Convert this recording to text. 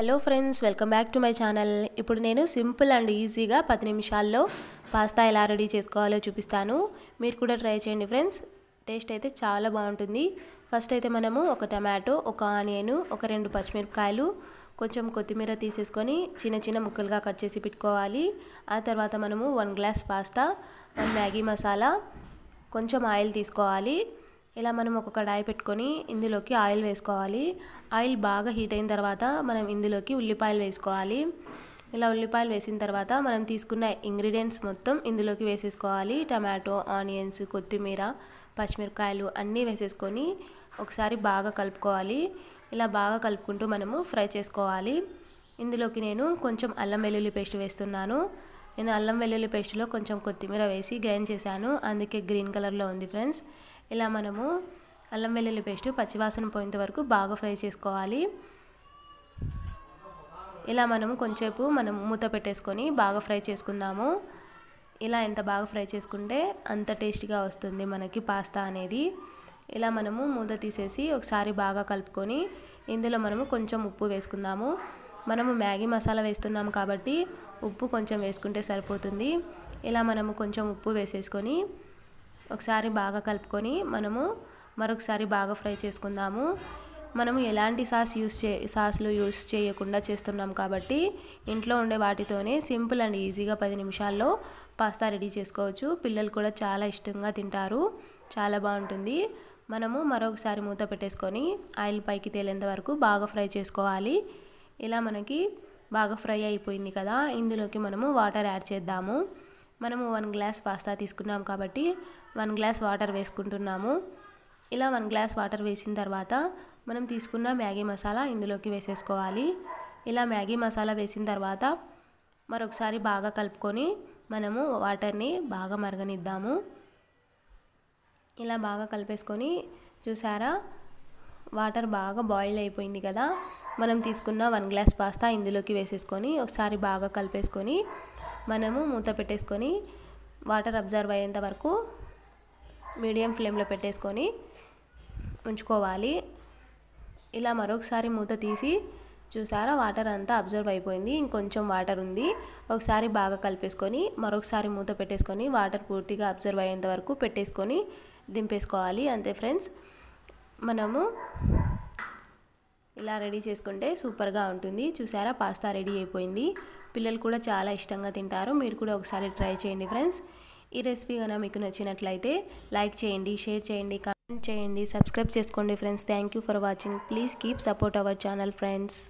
hello friends welcome back to my channel ఇప్పుడు నేను simple and ఈజీగా పది నిమిషాల్లో పాస్తా ఎలా రెడీ చేసుకోవాలో చూపిస్తాను మీరు కూడా ట్రై చేయండి ఫ్రెండ్స్ టేస్ట్ అయితే చాలా బాగుంటుంది ఫస్ట్ అయితే మనము ఒక టమాటో ఒక ఆనియన్ ఒక రెండు పచ్చిమిరపకాయలు కొంచెం కొత్తిమీర తీసేసుకొని చిన్న చిన్న ముక్కలుగా కట్ చేసి పెట్టుకోవాలి ఆ తర్వాత మనము one glass pasta one Maggi masala కొంచెం ఆయిల్ తీసుకోవాలి ఇలా మనం ఒక కడాయి పెట్టుకొని ఇందులోకి ఆయిల్ వేసుకోవాలి ఆయిల్ బాగా హీట్ అయిన తర్వాత మనం ఇందులోకి ఉల్లిపాయలు వేసుకోవాలి ఇలా ఉల్లిపాయలు వేసిన తర్వాత మనం తీసుకున్న ఇంగ్రీడియంట్స్ మొత్తం ఇందులోకి వేసేసుకోవాలి టమాటో ఆనియన్స్ కొత్తిమీర పచ్చిమిరపకాయలు అన్నీ వేసేసుకొని ఒకసారి బాగా కలుపుకోవాలి ఇలా బాగా కలుపుకుంటూ మనము ఫ్రై చేసుకోవాలి ఇందులోకి నేను కొంచెం అల్లం వెల్లుల్లి పేస్ట్ వేస్తున్నాను నేను అల్లం వెల్లుల్లి పేస్ట్లో కొంచెం కొత్తిమీర వేసి గ్రైండ్ చేశాను అందుకే గ్రీన్ కలర్లో ఉంది ఫ్రెండ్స్ ఇలా మనము అల్లం వెల్లుల్లి పేస్ట్ పచ్చివాసన పోయేంత వరకు బాగా ఫ్రై చేసుకోవాలి ఇలా మనం కొంచెంసేపు మనం మూత పెట్టేసుకొని బాగా ఫ్రై చేసుకుందాము ఇలా ఎంత బాగా ఫ్రై చేసుకుంటే అంత టేస్టీగా వస్తుంది మనకి పాస్తా అనేది ఇలా మనము మూత తీసేసి ఒకసారి బాగా కలుపుకొని ఇందులో మనము కొంచెం ఉప్పు వేసుకుందాము మనము మ్యాగీ మసాలా వేస్తున్నాము కాబట్టి ఉప్పు కొంచెం వేసుకుంటే సరిపోతుంది ఇలా మనము కొంచెం ఉప్పు వేసేసుకొని ఒకసారి బాగా కలుపుకొని మనము మరొకసారి బాగా ఫ్రై చేసుకుందాము మనము ఎలాంటి సాస్ యూస్ చే సాస్లు యూస్ చేయకుండా చేస్తున్నాం కాబట్టి ఇంట్లో ఉండే వాటితోనే సింపుల్ అండ్ ఈజీగా పది నిమిషాల్లో పాస్తా రెడీ చేసుకోవచ్చు పిల్లలు కూడా చాలా ఇష్టంగా తింటారు చాలా బాగుంటుంది మనము మరొకసారి మూత పెట్టేసుకొని ఆయిల్ పైకి తేలేంత వరకు బాగా ఫ్రై చేసుకోవాలి ఇలా మనకి బాగా ఫ్రై అయిపోయింది కదా ఇందులోకి మనము వాటర్ యాడ్ చేద్దాము మనము వన్ గ్లాస్ పాస్తా తీసుకున్నాం కాబట్టి వన్ గ్లాస్ వాటర్ వేసుకుంటున్నాము ఇలా వన్ గ్లాస్ వాటర్ వేసిన తర్వాత మనం తీసుకున్న మ్యాగీ మసాలా ఇందులోకి వేసేసుకోవాలి ఇలా మ్యాగీ మసాలా వేసిన తర్వాత మరొకసారి బాగా కలుపుకొని మనము వాటర్ని బాగా మరగనిద్దాము ఇలా బాగా కలిపేసుకొని చూసారా వాటర్ బాగా బాయిల్ అయిపోయింది కదా మనం తీసుకున్న వన్ గ్లాస్ పాస్తా ఇందులోకి వేసేసుకొని ఒకసారి బాగా కలిపేసుకొని మనము మూత పెట్టేసుకొని వాటర్ అబ్జర్వ్ అయ్యేంత వరకు మీడియం ఫ్లేమ్లో పెట్టేసుకొని ఉంచుకోవాలి ఇలా మరొకసారి మూత తీసి చూసారా వాటర్ అంతా అబ్జర్వ్ అయిపోయింది ఇంకొంచెం వాటర్ ఉంది ఒకసారి బాగా కలిపేసుకొని మరొకసారి మూత పెట్టేసుకొని వాటర్ పూర్తిగా అబ్జర్వ్ అయ్యేంత వరకు పెట్టేసుకొని దింపేసుకోవాలి అంతే ఫ్రెండ్స్ మనము ఇలా రెడీ చేసుకుంటే సూపర్గా ఉంటుంది చూసారా పాస్తా రెడీ అయిపోయింది పిల్లలు కూడా చాలా ఇష్టంగా తింటారు మీరు కూడా ఒకసారి ట్రై చేయండి ఫ్రెండ్స్ ఈ రెసిపీ కనుక మీకు నచ్చినట్లయితే లైక్ చేయండి షేర్ చేయండి కామెంట్ చేయండి సబ్స్క్రైబ్ చేసుకోండి friends thank for watching please keep support our channel friends